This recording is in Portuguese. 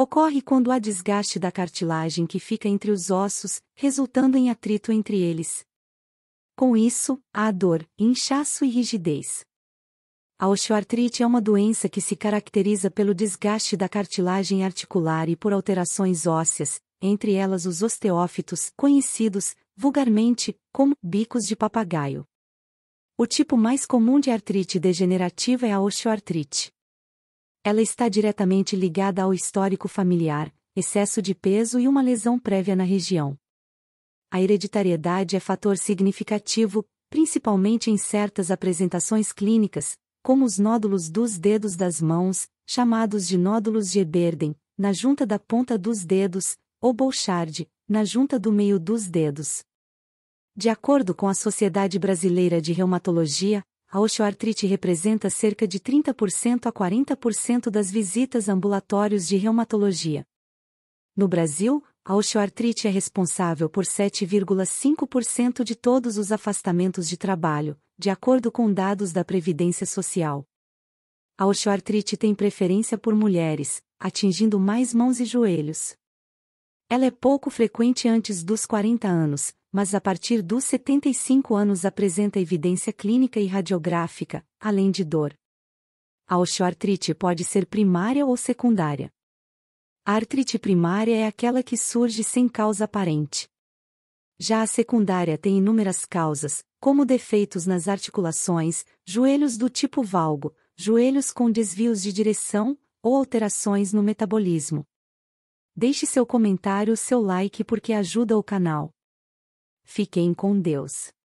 Ocorre quando há desgaste da cartilagem que fica entre os ossos, resultando em atrito entre eles. Com isso, há dor, inchaço e rigidez. A osteoartrite é uma doença que se caracteriza pelo desgaste da cartilagem articular e por alterações ósseas, entre elas os osteófitos, conhecidos, vulgarmente, como bicos de papagaio. O tipo mais comum de artrite degenerativa é a osteoartrite. Ela está diretamente ligada ao histórico familiar, excesso de peso e uma lesão prévia na região. A hereditariedade é fator significativo, principalmente em certas apresentações clínicas, como os nódulos dos dedos das mãos, chamados de nódulos de Eberden, na junta da ponta dos dedos, ou Bouchard, na junta do meio dos dedos. De acordo com a Sociedade Brasileira de Reumatologia, a osteoartrite representa cerca de 30% a 40% das visitas ambulatórios de reumatologia. No Brasil, a osteoartrite é responsável por 7,5% de todos os afastamentos de trabalho, de acordo com dados da Previdência Social. A osteoartrite tem preferência por mulheres, atingindo mais mãos e joelhos. Ela é pouco frequente antes dos 40 anos, mas a partir dos 75 anos apresenta evidência clínica e radiográfica, além de dor. A osteoartrite pode ser primária ou secundária. A artrite primária é aquela que surge sem causa aparente. Já a secundária tem inúmeras causas, como defeitos nas articulações, joelhos do tipo valgo, joelhos com desvios de direção ou alterações no metabolismo. Deixe seu comentário, seu like porque ajuda o canal. Fiquem com Deus.